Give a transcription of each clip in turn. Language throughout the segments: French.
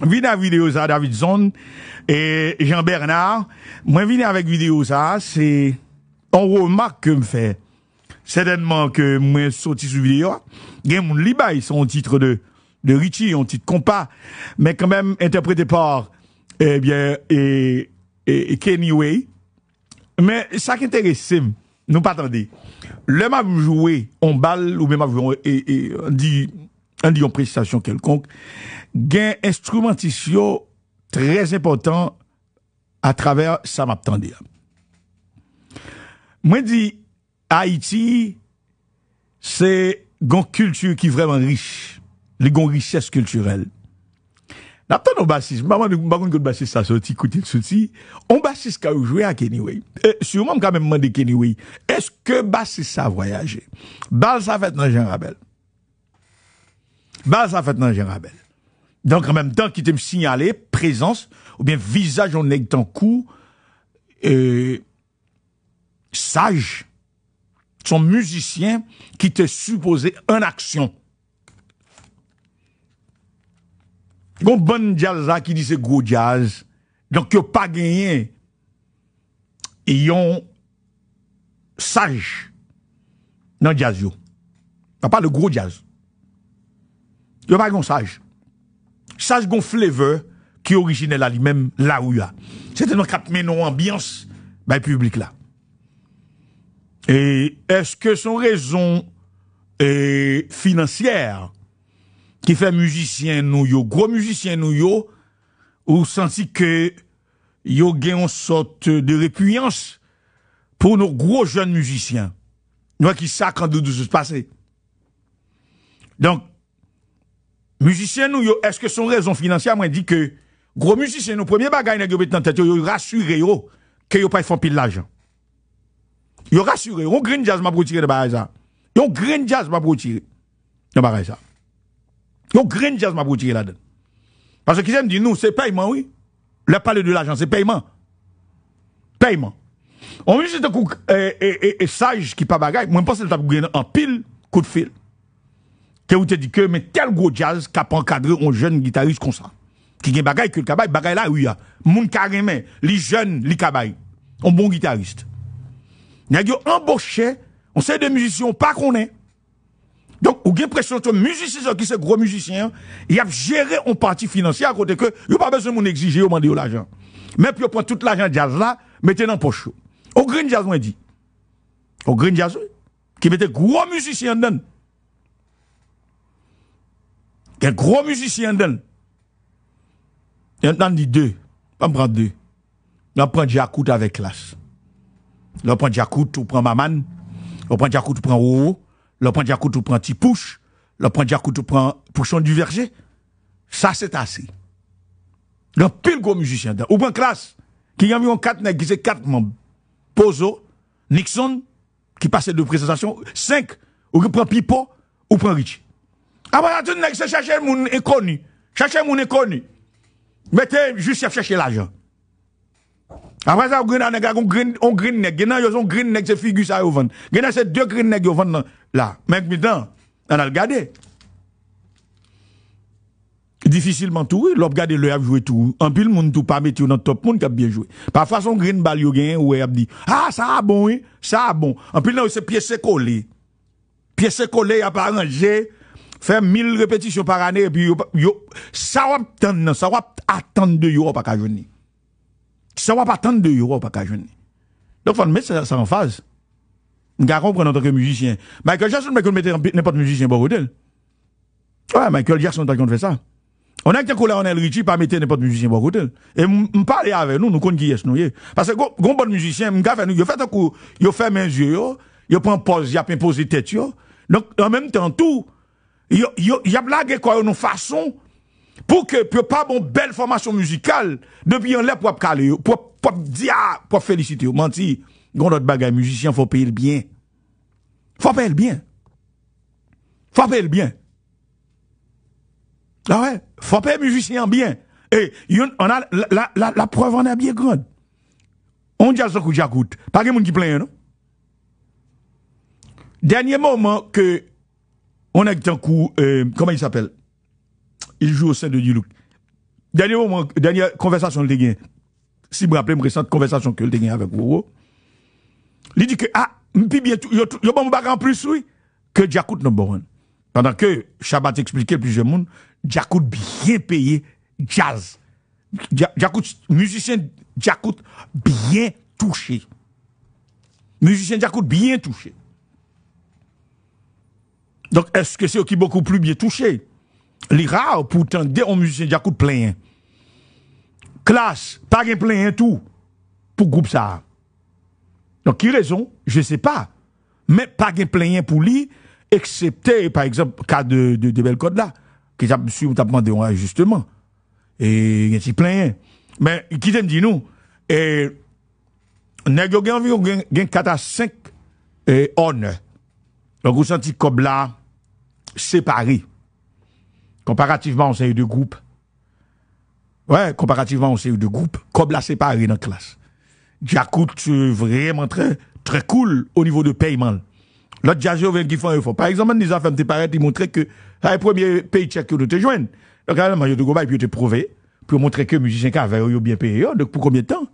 vina à vidéo ça, Davidson et Jean-Bernard. Moi, vina avec vidéo ça, c'est, on remarque que me fait. Certainement que moi, sorti sur vidéo, Game mon sont son titre de, de Richie, un titre compas, mais quand même interprété par, eh bien, et, et, e Kenny Way. Mais ça qui est intéressant, nous pas attendez. Le m'a jouer en balle, ou même m'a et, on e, dit, an di yon prestasyon kelkonk, gen instrumentisyon trez important a traver sa map tendi. Mwen di, Haiti, se gon kultu ki vreman rich, li gon riches kulturel. Naptan nou basis, maman nou bakoun goun basis sa soti, koutil soti, on basis ka oujwe a Keniwi. E, Souman kame mwen de Keniwi, eske basis sa voyaje? Bal sa fet nan jen rabel. Base ça fait dans Donc, en même temps, qui te me signaler présence, ou bien visage en nègre en cou, euh, sage, son musicien qui te supposé en action. un bon jazz qui dit c'est gros jazz. Donc, il pas gagné. Et yon sage dans jazz pas Pas le gros jazz. Yo pas sage. Sage gon flavor qui originel à lui-même là où il a. C'était notre cap menon ambiance by public là. Et est-ce que son raison est financière qui fait musicien nous yo, gros musicien nous yo, ou senti que yo gain une sorte de répugnance pour nos gros jeunes musiciens. Nous qui ça quand nous se passer. Donc, musicien nous est-ce que son raison financière moi dit que gros musicien nous premier bagage nèg yo met dans tête yo rassuré yo que yo pas font pile l'argent. Yo rassuré, on green jazz m'a pour de bagage ça. Yo green jazz m'a pour de bagage ça. Yo green jazz m'a pour là-dedans. Parce que qu'ils aiment dire nous c'est paiement oui. Le parler de l'argent c'est paiement. Paiement. On musicien de euh, et euh, euh, euh, sage qui pas bagage, moi pense que t'a en pile coup de fil. Et vous te dit que mais tel gros jazz qui qu'a encadré un jeune guitariste comme ça qui gagne bagaille que le cabaye bagaille là oui hein. moun carrément les jeunes les ont un bon guitariste n'a embauché on sait des musiciens pas qu'on est donc ou une pression le musicien qui c'est gros musicien il a géré un parti financier à côté que il pas besoin m'en exiger demander l'argent mais puis prend tout l'argent jazz là mettez dans poche au green jazz on dit au green jazz qui mettait gros musicien dedans il y a un gros musicien. dedans. en a deux. pas prendre deux. On prend Jacout avec classe. On prend Jacout, on prend Maman. On prend Jacout, on prend Roro. On prend Jacout, on prend Tipouche. On prend Diakout, on prend Pouchon du Verger. Ça, c'est assez. Le pile gros musicien dedans. On prend classe. Qui y a en quatre nègres, qui c'est quatre membres. Pozo, Nixon, qui passait de présentation. Cinq. On prend Pipo, on prend Richie. Après, tout le chercher mon inconnu. E chercher mon inconnu. E Mettez juste chercher l'argent. Après ça, on green on green on green nèg, gena yo green nèg c'est figure ça yo vend. Gena c'est deux green nèg yo là. Mais maintenant, on a regardé. Difficilement tout, l'op gade le a joué tout. En plus, le monde tout pas mettre dans top monde qui a bien joué. Parfois son green ball yo gagne ou a dit "Ah, ça a bon, ça a bon." En pile là c'est pièce collée. Pièce collée a pas arrangé faire 1000 répétitions par année, et puis ça va attendre, ça va attendre de yo pas Ça va pas attendre de yo pas qu'à Donc, faut mettre ça, ça en phase. Je comprendre en tant que musicien. Michael Jackson, qu'on mettait n'importe musicien bon modèle. Ouais, Michael Jackson, t'as qu'on fait ça. On a on en Richie pas mettre n'importe musicien pour côté. Et on parler avec nous, nous connaissons qui est nous. Parce que bon bon musicien, m'ga fait nous, fait un coup, il fait les yeux il prend pause, il a imposé tête Donc en même temps tout, y a quoi quoi une façon pour que peut pas bon belle formation musicale depuis en l'air pour caler pour pour dire pour féliciter menti gon autre les musicien faut payer le bien faut payer le bien faut payer le bien ah ouais faut payer musicien bien et on a la, la, la, preuve en est bien grande on dit à ce que j'écoute pas de monde qui plaint non dernier moment que on a un coup, euh, comment il s'appelle Il joue au sein de Diluc. Dernier moment, dernière conversation le si vous rappelez, une récente conversation que j'ai avec vous, il dit que, ah, puis bientôt, il y a un en plus, oui, que Djakout n'a pas Pendant que Shabbat expliquait plusieurs mondes, Djakout bien payé jazz. Djakout, musicien Djakout bien touché. Musicien Djakout bien touché. Donc, est-ce que c'est qui beaucoup plus bien touché Les rares, pourtant, des musiciens, j'ai coûté plein. Classe, pas de plein tout pour groupe ça. Donc, qui raison Je ne sais pas. Mais pas de plein pour lui, excepté, par exemple, cas de, de, de là, qui t'a demandé un ajustement. Et il y a plein. Mais qui t'aime dit nous Et, nèg yo gen environ gen 4 à 5 et on. Donc, vous sentez comme là, séparés. Comparativement, on s'est eu deux groupes. Ouais, comparativement, on s'est eu deux groupes. Comme la séparée dans la classe. Jacout, vraiment très, très cool au niveau de paiement. L'autre Diageo qui font un effort. Par exemple, nous avons fait paraître, ils montraient que, le premier paycheck que nous te joindre Donc, là, il y a deux puis te prouvé, pour montrer que les musiciens avaient bien payé. Hein. Donc, pour combien de temps?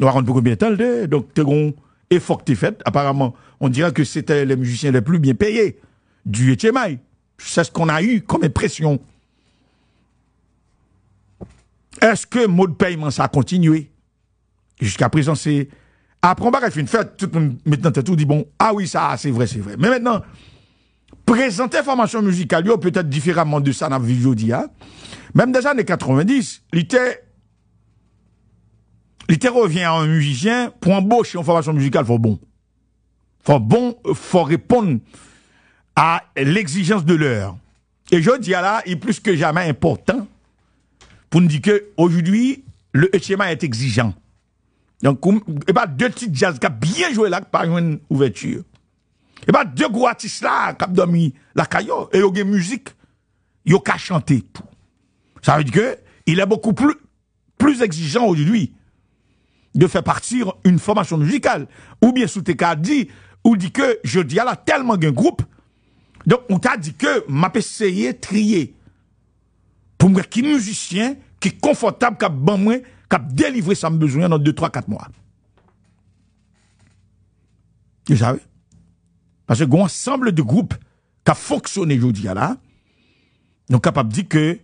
On va rendre pour combien de temps? Donc, tes effort que tu fait. Apparemment, on dirait que c'était les musiciens les plus bien payés du HMI. C'est ce qu'on a eu comme impression. Est-ce que mode paiement ça a continué Jusqu'à présent, c'est. Après, on va faire une fête, tout le maintenant, tout dit bon, ah oui, ça, c'est vrai, c'est vrai. Mais maintenant, présenter formation musicale, peut-être différemment de ça, dans hein. Même dans les années 90, l'été, l'été revient à un musicien pour embaucher une formation musicale, faut bon. Faut bon, faut répondre à l'exigence de l'heure. Et je dis à là, il est plus que jamais important pour nous dire aujourd'hui le schéma est exigeant. Donc, eh pas deux petits jazz qui ont bien joué là, par une ouverture. Et pas deux gros artistes là, qui ont dormi la caillou, et ils ont musique, ils ont qu'à chanter tout. Ça veut dire que, il est beaucoup plus, plus exigeant aujourd'hui de faire partir une formation musicale. Ou bien, sous tes cas dit, ou dit que, je dis à tellement qu'un groupe, donc, on t'a dit que m'a essayé trier pour que qui musicien qui est confortable, qui a bon moins, qui a délivré ça besoin dans 2, 3, 4 mois. Vous savez? Parce que ensemble de groupes qui a fonctionné aujourd'hui là, donc capable de dire que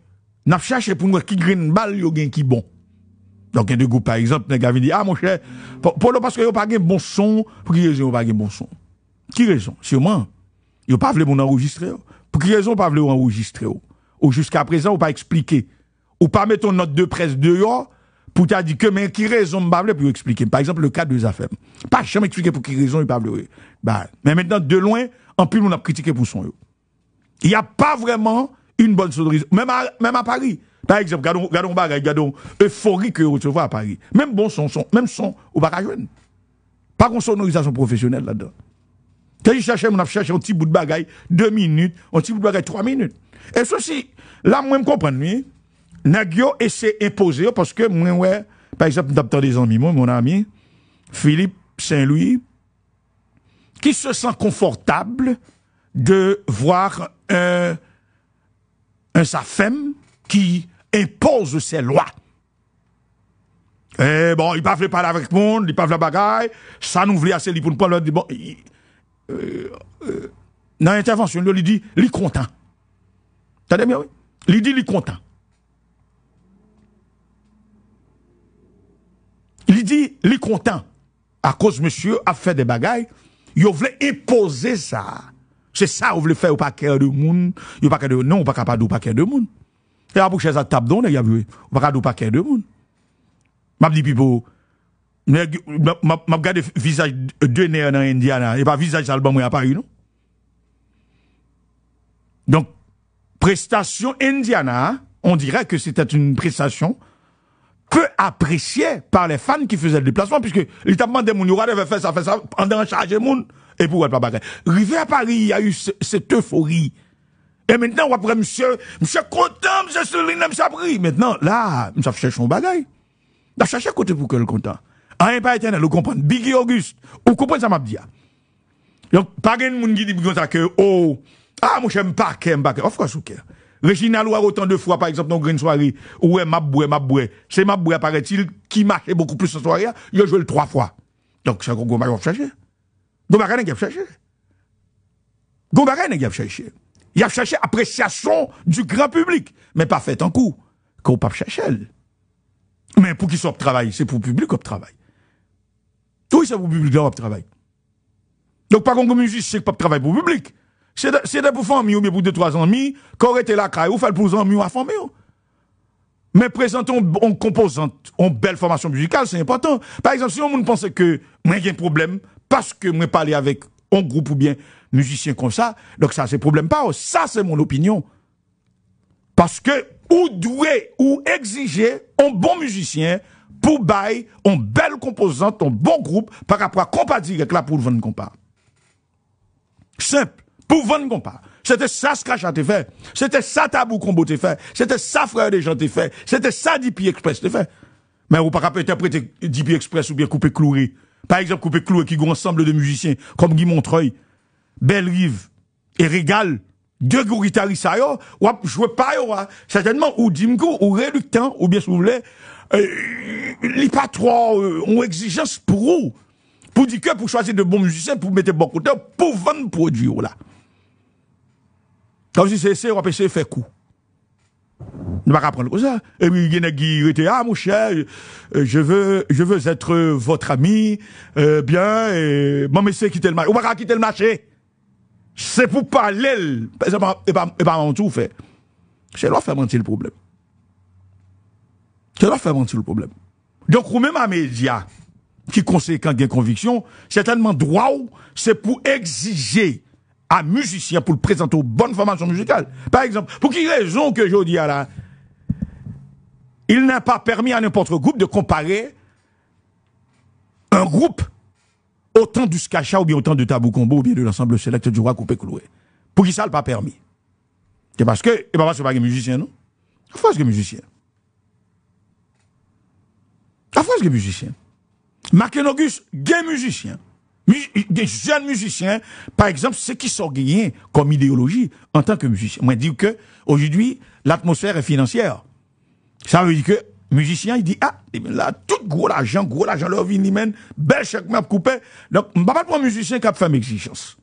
n'a cherché pour nous qui gagne balle yo gagne qui bon. Donc il y a deux groupes par exemple, qui ont dit ah mon cher, pour, parce que yo pas de bon son, pour qui raison pas de bon son Qui raison Sûrement ils n'ont pas voulu enregistrer. Pour quelle raison pas voulu enregistrer Ou jusqu'à présent, ou pas expliqué. Ou pas mettre note de presse dehors pour t'a dit que, mais qui raison m'a pas pour expliquer. Par exemple, le cas de Zafem. Pas jamais expliqué pour qui raison il pas voulu. Bah, mais maintenant, de loin, en plus, on a critiqué pour son Il n'y a pas vraiment une bonne sonorisation. Même à, Paris. Par exemple, regardons, l'euphorie que euphorie que à Paris. Même bon son, son même son, au jeune. Pas qu'on sonorisation professionnelle là-dedans. J'ai cherché, un petit bout de bagaille, deux minutes, un petit bout de bagaille, trois minutes. Et ceci, là, moi, je comprends, oui. Nagyo essaie d'imposer, parce que moi, ouais, par exemple, docteur des amis, mon ami, Philippe Saint-Louis, qui se sent confortable de voir un, un SAFEM qui impose ses lois. Eh bon, il ne peut pas parler avec le monde, il ne peut pas faire bagaille, ça nous voulait assez, il ne pas dire, bon, euh, euh, dans l'intervention, il dit, il est content. T'as bien, oui? Il dit, il est content. Il dit, il est content. À cause, monsieur, a fait des bagailles, il voulait imposer ça. C'est ça qu'il voulait faire au paquet de monde. Au paquet de, non, pas capable au paquet de monde. Et après, je ça table, il y a vu, au paquet de monde. M'a dit, pipo, m'a regardé visage de nerfs dans Indiana, et pas visage d'album à Paris, non? Donc, prestation Indiana, on dirait que c'était une prestation peu appréciée par les fans qui faisaient le déplacement, puisque demandé des Mounioura devait faire ça, faire ça, pendant de monde, et pour pas bagarre. Rivé à Paris, il y a eu cette euphorie. Et maintenant, on prendre monsieur, monsieur content, monsieur Suline, monsieur appris. Maintenant, là, monsieur cherche son bagaille. Il a cherché côté pour que le content. Aïe, pas éternel, vous comprenez. Biggie Auguste, vous comprenez ça m'a dit. Donc, pas de monde qui dit que, oh, ah, moi, j'aime pas, j'aime pas, of course, ok. Regina Loire, autant de fois, par exemple, dans une soirée, ouais, ma m'aboué. » ma C'est ma apparaît paraît-il, qui marchait beaucoup plus en soirée, il a joué le trois fois. Donc, c'est un gros bagage chercher. Gros qui a cherché. Gros qui a cherché. Il a cherché appréciation du grand public. Mais pas fait en coup. Qu'on pas chercher. Mais pour qui soit travail, c'est pour le public qu'on travaille c'est pour le public qui travail. Donc, par contre, comme juste, c'est pas travail pour le public. C'est pour pour famille ou bien pour deux, trois amis, quand aurait été là, ou le pour amis ou à famille. Mais présentons en composante, en belle formation musicale, c'est important. Par exemple, si on pense que moi j'ai un problème parce que moi parler avec un groupe ou bien musicien comme ça, donc ça c'est problème pas. Oh. Ça c'est mon opinion. Parce que ou doué ou exiger un bon musicien pour on belle composante, un bon groupe par rapport à compas direct la Poule vendre compas. Simple, pour vendre compas. C'était ça ce t'es fait. C'était ça tabou combo te fait. C'était ça frère des gens t'es fait. C'était ça DP Express t'es fait. Mais vous pas interpréter DP Express ou bien couper cloué. Par exemple, couper cloué qui ont ensemble de musiciens comme Guy Montreuil, Belle Rive et Régal. Deux gros ou ou jouer pas, hein. certainement, ou dimgo, ou réductant, ou bien, si vous voulez, euh, les patrons euh, ont exigence pour eux, pour dire que pour choisir de bons musiciens, pour mettre bon côté, pour vendre produit là. Comme si c'est ça, on va essayer faire coup. On va apprendre comme ça. Et puis, il y en a qui étaient, ah, mon cher, euh, je veux, je veux être votre ami, bien, et, bon, mais c'est quitter le marché. On va quitter le marché. C'est pour parler, et pas, et pas, et pas, en tout fait. C'est là, faire mentir le problème. Kè fait mentir le problème. Donc ou même à média qui conséquent des convictions, certainement, droit c'est pour exiger à à musicien le présenter aux bonnes formations musicales. Par exemple, pour qui raison que je dis à là, il n'a pas permis à n'importe quel groupe de comparer un groupe autant du Skacha ou bien autant de Tabou Combo ou bien de l'ensemble select du roi coupé cloué. Pour qui ça n'a pas permis C'est parce que, et eh pas ben, parce que pas musicien, non C'est ce que musicien. À France, des musiciens. Marqué Auguste, des musiciens. Des jeunes musiciens, par exemple, ceux qui sont gagnés comme idéologie en tant que musicien. Moi, je dis que, aujourd'hui, l'atmosphère est financière. Ça veut dire que, musicien, il dit, ah, là, tout gros l'argent, gros l'argent, leur vie, ils mènent, belle chèque m'a coupé. Donc, on ne va pas musicien qui a fait mes exigences.